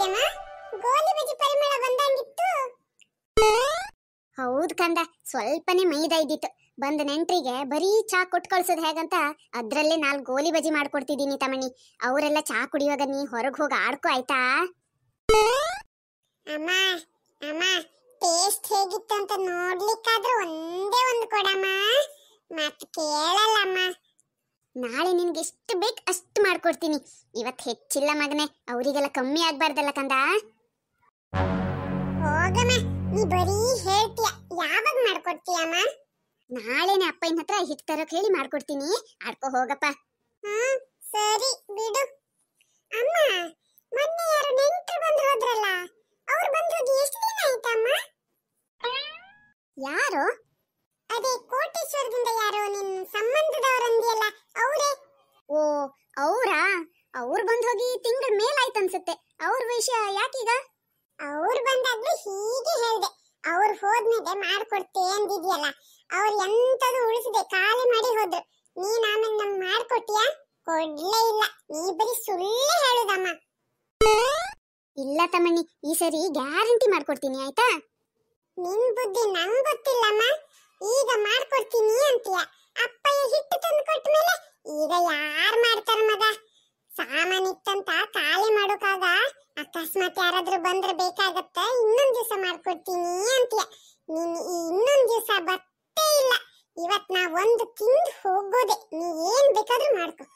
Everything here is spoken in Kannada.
ಹೋಗ್ಯಾನ ಗೋಲಿ ಪರಿಮಳ ಬಂದಂಗಿತ್ತು ಹೌದ್ ಕಂದ ಸ್ವಲ್ಪನೇ ಮೈದಾ ಇದ್ದಿತ್ತು ಬಂದ ನೆಂಟ್ರಿಗೆ ಬರೀ ಚಾ ಕೊಟ್ಟು ಹೇಗಂತ ಅದ್ರಲ್ಲೇ ನಾಲ್ಕು ಗೋಲಿ ಬಜಿ ಮಾಡ್ಕೊಡ್ತಿದ್ದೀನಿ ತಮಣಿ ಅವರೆಲ್ಲ ಚಾ ಕುಡಿಯುವಾಗ ನೀ ಹೊರಗೆ ಹೋಗಿ ಆಡ್ಕೋ ಆಯ್ತಾ ಅಮ್ಮ ಅಮ್ಮ ಟೇಸ್ಟ್ ಹೇಗಿತ್ತು ಅಂತ ನೋಡ್ಲಿಕ್ಕಾದ್ರೂ ಒಂದೇ ಒಂದು ಕೊಡಮ್ಮ ಮತ್ತೆ ಕೇಳಲ್ಲಮ್ಮ ನಾಳೆ ನಿನ್ಗೆ ಎಷ್ಟು ಬೇಕು ಅಷ್ಟು ಮಾಡ್ಕೊಡ್ತೀನಿ ಇವತ್ತು ಹೆಚ್ಚಿಲ್ಲ ಮಗನೆ ಅವರಿಗೆಲ್ಲ ಕಮ್ಮಿ ಆಗ್ಬಾರ್ದಲ್ಲ ಕಂದ ಹೋಗಮ್ಮ ನೀ ಬರೀ ಹೇಳ್ತೀಯ ಯಾವಾಗ ಮಾಡ್ಕೊಡ್ತೀಯಮ್ಮ ನಾಳೆನೆ ಅಪ್ಪನ ಹತ್ರ ಹಿಟ್ ತರೋಕ್ ಹೇಳಿ ಮಾಡ್ಕೊಡ್ತೀನಿ ಆಡ್ಕೋ ಹೋಗಪ್ಪ ಹ್ಮ್ ಸರಿ ಬಿಡು ಅಮ್ಮ ಮೊನ್ನೆ ಯಾರು ನೆಂಟರು ಬಂದು ಹೋದ್ರಲ್ಲ ಅವ್ರು ಬಂದು ಎಷ್ಟು ದಿನ ಆಯ್ತಮ್ಮ ಯಾರು ಅದೇ ಕೋಟೇಶ್ವರದಿಂದ ಯಾರೋ ನಿನ್ನ ಸಂಬಂಧದವರಂದಿ ಅವ್ರು ಬಂದ್ ಹೋಗಿ ತಿಂಗಳ ಮೇಲಾಯ್ತು ಅನ್ಸುತ್ತೆ ಅವ್ರ ವಿಷಯ ಯಾಕೀಗ ಅವ್ರು ಬಂದಾಗ್ಲೂ ಹೀಗೆ ಹೇಳ್ದೆ ಅವ್ರು ಹೋದ್ಮೇಲೆ ಮಾಡ್ಕೊಡ್ತೆ ಅಂದಿದ್ಯಲ್ಲ ಅವ್ರು ಎಂತದು ಉಳಿಸಿದೆ ಖಾಲಿ ಮಾಡಿ ಹೋದ್ರು ನೀನ್ ಆಮೇಲೆ ನಮ್ ಮಾಡ್ಕೊಟ್ಟಿಯಾ ಕೊಡ್ಲೇ ಇಲ್ಲ ನೀ ಬರಿ ಸುಳ್ಳು ಹೇಳುದಮ್ಮ ಇಲ್ಲ ತಮ್ಮಣ್ಣಿ ಈ ಸರಿ ಗ್ಯಾರಂಟಿ ಮಾಡ್ಕೊಡ್ತೀನಿ ಆಯ್ತಾ ನಿನ್ ಬುದ್ಧಿ ನಂಗ್ ಗೊತ್ತಿಲ್ಲಮ್ಮ ಈಗ ಮಾಡ್ಕೊಡ್ತೀನಿ ಅಂತೀಯ ಅಪ್ಪಯ್ಯ ಹಿಟ್ಟು ತಂದು ಕೊಟ್ಟ ಮೇಲೆ ಈಗ ಯಾರ ಅಕಸ್ಮಾತ್ ಯಾರಾದ್ರೂ ಬಂದ್ರೆ ಬೇಕಾಗತ್ತ ಇನ್ನೊಂದ್ ದಿವಸ ಮಾಡ್ಕೊಡ್ತೀನಿ ಅಂತೀಯ ನೀನ್ ಇನ್ನೊಂದ್ ದಿವಸ ಬತ್ತೇ ಇಲ್ಲ ಇವತ್ ನಾ ಒಂದು ತಿಂದು ಹೋಗೋದೆ ನೀ ಏನ್ ಬೇಕಾದ್ರೂ ಮಾಡ್ಕೊ